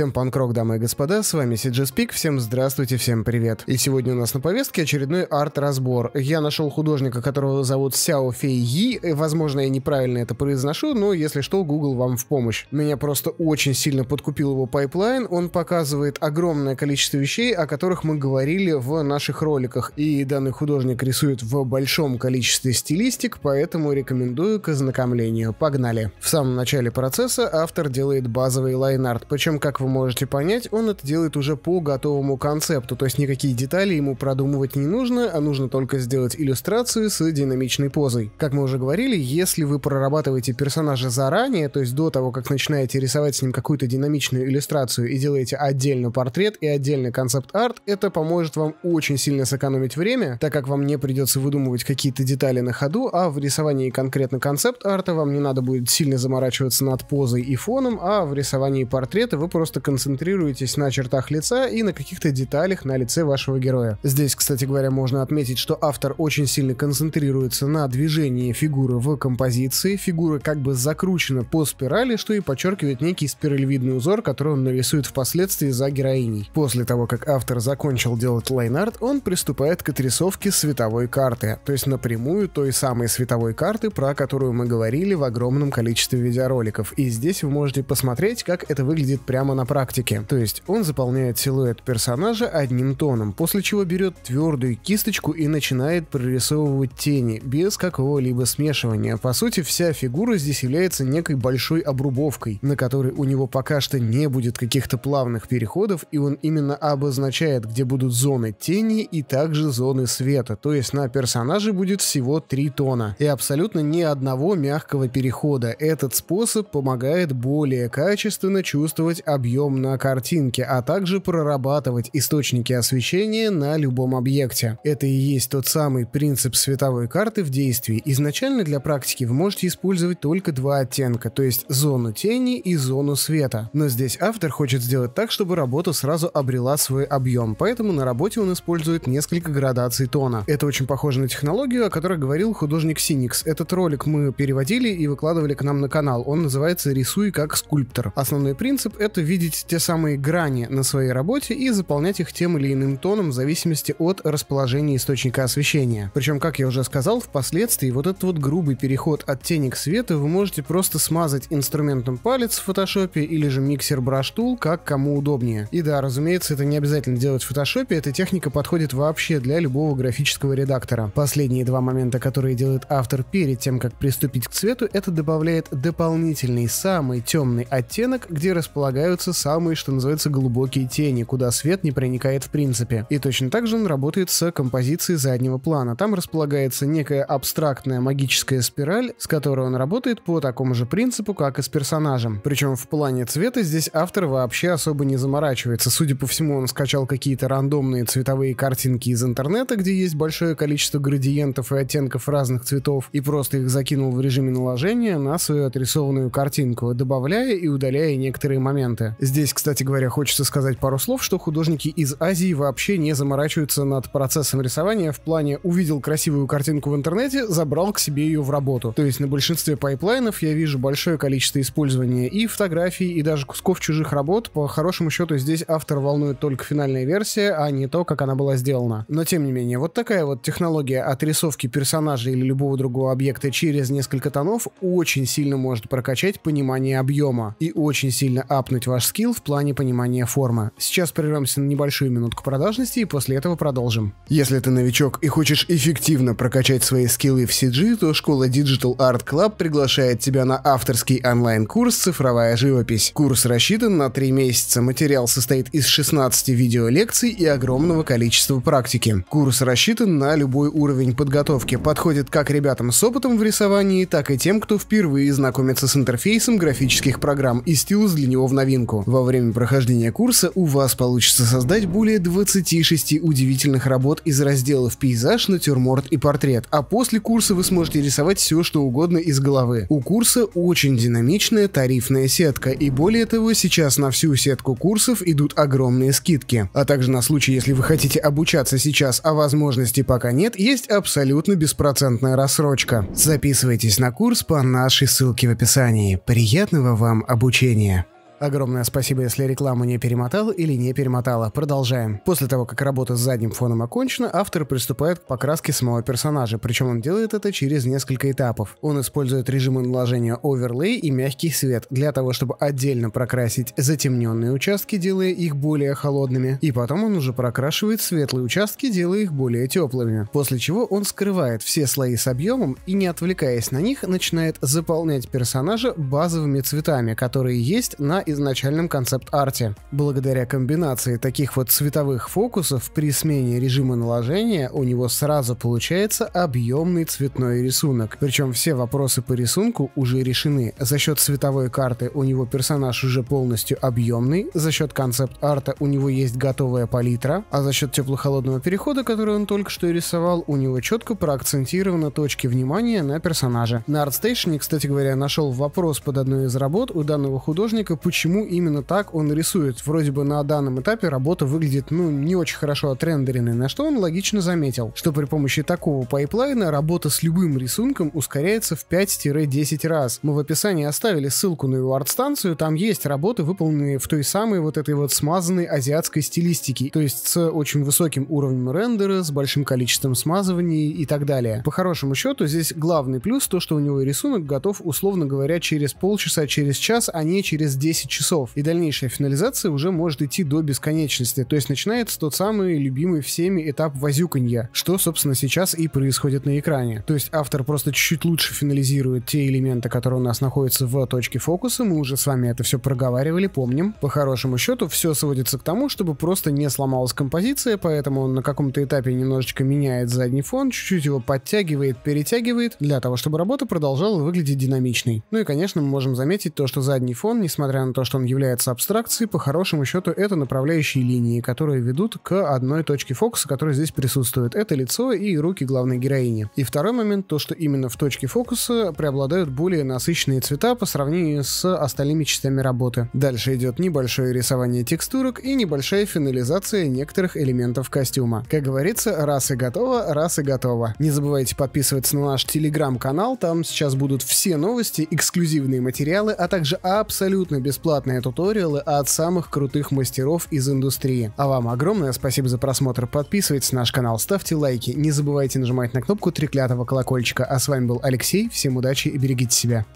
Всем панкрок, дамы и господа, с вами CG Speak, всем здравствуйте, всем привет. И сегодня у нас на повестке очередной арт-разбор. Я нашел художника, которого зовут Сяо Фей Yi, э, возможно, я неправильно это произношу, но если что, Google вам в помощь. Меня просто очень сильно подкупил его пайплайн, он показывает огромное количество вещей, о которых мы говорили в наших роликах, и данный художник рисует в большом количестве стилистик, поэтому рекомендую к ознакомлению. Погнали! В самом начале процесса автор делает базовый лайн-арт, причем, как вы можете понять, он это делает уже по готовому концепту, то есть никакие детали ему продумывать не нужно, а нужно только сделать иллюстрацию с динамичной позой. Как мы уже говорили, если вы прорабатываете персонажа заранее, то есть до того, как начинаете рисовать с ним какую-то динамичную иллюстрацию и делаете отдельно портрет и отдельно концепт-арт, это поможет вам очень сильно сэкономить время, так как вам не придется выдумывать какие-то детали на ходу, а в рисовании конкретно концепт-арта вам не надо будет сильно заморачиваться над позой и фоном, а в рисовании портрета вы просто просто концентрируетесь на чертах лица и на каких-то деталях на лице вашего героя. Здесь, кстати говоря, можно отметить, что автор очень сильно концентрируется на движении фигуры в композиции. Фигура как бы закручена по спирали, что и подчеркивает некий спиралевидный узор, который он нарисует впоследствии за героиней. После того, как автор закончил делать лайнарт, он приступает к отрисовке световой карты, то есть напрямую той самой световой карты, про которую мы говорили в огромном количестве видеороликов. И здесь вы можете посмотреть, как это выглядит прямо на на практике. То есть он заполняет силуэт персонажа одним тоном, после чего берет твердую кисточку и начинает прорисовывать тени, без какого-либо смешивания. По сути, вся фигура здесь является некой большой обрубовкой, на которой у него пока что не будет каких-то плавных переходов, и он именно обозначает, где будут зоны тени и также зоны света, то есть на персонаже будет всего три тона, и абсолютно ни одного мягкого перехода. Этот способ помогает более качественно чувствовать объем объем на картинке, а также прорабатывать источники освещения на любом объекте. Это и есть тот самый принцип световой карты в действии. Изначально для практики вы можете использовать только два оттенка, то есть зону тени и зону света. Но здесь автор хочет сделать так, чтобы работа сразу обрела свой объем, поэтому на работе он использует несколько градаций тона. Это очень похоже на технологию, о которой говорил художник Синикс. Этот ролик мы переводили и выкладывали к нам на канал. Он называется «Рисуй как скульптор». Основной принцип — это видео видеть те самые грани на своей работе и заполнять их тем или иным тоном в зависимости от расположения источника освещения. Причем, как я уже сказал, впоследствии вот этот вот грубый переход от тени к свету вы можете просто смазать инструментом палец в фотошопе или же миксер-браш-тул, как кому удобнее. И да, разумеется, это не обязательно делать в фотошопе, эта техника подходит вообще для любого графического редактора. Последние два момента, которые делает автор перед тем, как приступить к цвету, это добавляет дополнительный самый темный оттенок, где располагаются находятся самые, что называется, глубокие тени, куда свет не проникает в принципе. И точно так же он работает с композицией заднего плана. Там располагается некая абстрактная магическая спираль, с которой он работает по такому же принципу, как и с персонажем. Причем в плане цвета здесь автор вообще особо не заморачивается. Судя по всему, он скачал какие-то рандомные цветовые картинки из интернета, где есть большое количество градиентов и оттенков разных цветов, и просто их закинул в режиме наложения на свою отрисованную картинку, добавляя и удаляя некоторые моменты. Здесь, кстати говоря, хочется сказать пару слов, что художники из Азии вообще не заморачиваются над процессом рисования в плане «увидел красивую картинку в интернете, забрал к себе ее в работу». То есть на большинстве пайплайнов я вижу большое количество использования и фотографий, и даже кусков чужих работ. По хорошему счету здесь автор волнует только финальная версия, а не то, как она была сделана. Но тем не менее, вот такая вот технология отрисовки персонажа или любого другого объекта через несколько тонов очень сильно может прокачать понимание объема и очень сильно апнуть ваш скилл в плане понимания формы. Сейчас прервемся на небольшую минутку продажности и после этого продолжим. Если ты новичок и хочешь эффективно прокачать свои скиллы в CG, то школа Digital Art Club приглашает тебя на авторский онлайн-курс «Цифровая живопись». Курс рассчитан на 3 месяца. Материал состоит из 16 видеолекций и огромного количества практики. Курс рассчитан на любой уровень подготовки. Подходит как ребятам с опытом в рисовании, так и тем, кто впервые знакомится с интерфейсом графических программ и стилус для него в новинку. Во время прохождения курса у вас получится создать более 26 удивительных работ из разделов «Пейзаж», «Натюрморт» и «Портрет», а после курса вы сможете рисовать все, что угодно из головы. У курса очень динамичная тарифная сетка, и более того, сейчас на всю сетку курсов идут огромные скидки. А также на случай, если вы хотите обучаться сейчас, а возможности пока нет, есть абсолютно беспроцентная рассрочка. Записывайтесь на курс по нашей ссылке в описании. Приятного вам обучения! Огромное спасибо, если рекламу не перемотал или не перемотала. Продолжаем. После того, как работа с задним фоном окончена, автор приступает к покраске самого персонажа, причем он делает это через несколько этапов. Он использует режимы наложения оверлей и мягкий свет для того, чтобы отдельно прокрасить затемненные участки, делая их более холодными, и потом он уже прокрашивает светлые участки, делая их более теплыми, после чего он скрывает все слои с объемом и, не отвлекаясь на них, начинает заполнять персонажа базовыми цветами, которые есть на изначальном концепт-арте. Благодаря комбинации таких вот цветовых фокусов при смене режима наложения у него сразу получается объемный цветной рисунок. Причем все вопросы по рисунку уже решены. За счет цветовой карты у него персонаж уже полностью объемный, за счет концепт-арта у него есть готовая палитра, а за счет тепло перехода, который он только что рисовал, у него четко проакцентированы точки внимания на персонаже. На ArtStation, кстати говоря, нашел вопрос под одной из работ у данного художника, почему почему именно так он рисует. Вроде бы на данном этапе работа выглядит, ну, не очень хорошо отрендеренной, на что он логично заметил, что при помощи такого пайплайна работа с любым рисунком ускоряется в 5-10 раз. Мы в описании оставили ссылку на его арт-станцию, там есть работы, выполненные в той самой вот этой вот смазанной азиатской стилистике, то есть с очень высоким уровнем рендера, с большим количеством смазываний и так далее. По хорошему счету, здесь главный плюс то, что у него рисунок готов, условно говоря, через полчаса, через час, а не через 10 часов. И дальнейшая финализация уже может идти до бесконечности. То есть начинается тот самый любимый всеми этап возюканья, что, собственно, сейчас и происходит на экране. То есть автор просто чуть-чуть лучше финализирует те элементы, которые у нас находятся в точке фокуса. Мы уже с вами это все проговаривали, помним. По хорошему счету, все сводится к тому, чтобы просто не сломалась композиция, поэтому он на каком-то этапе немножечко меняет задний фон, чуть-чуть его подтягивает, перетягивает, для того, чтобы работа продолжала выглядеть динамичной. Ну и, конечно, мы можем заметить то, что задний фон, несмотря на то, то, что он является абстракцией, по хорошему счету это направляющие линии, которые ведут к одной точке фокуса, которая здесь присутствует. Это лицо и руки главной героини. И второй момент, то, что именно в точке фокуса преобладают более насыщенные цвета по сравнению с остальными частями работы. Дальше идет небольшое рисование текстурок и небольшая финализация некоторых элементов костюма. Как говорится, раз и готово, раз и готово. Не забывайте подписываться на наш телеграм-канал, там сейчас будут все новости, эксклюзивные материалы, а также абсолютно без бесплатные туториалы от самых крутых мастеров из индустрии. А вам огромное спасибо за просмотр, подписывайтесь на наш канал, ставьте лайки, не забывайте нажимать на кнопку треклятого колокольчика. А с вами был Алексей, всем удачи и берегите себя.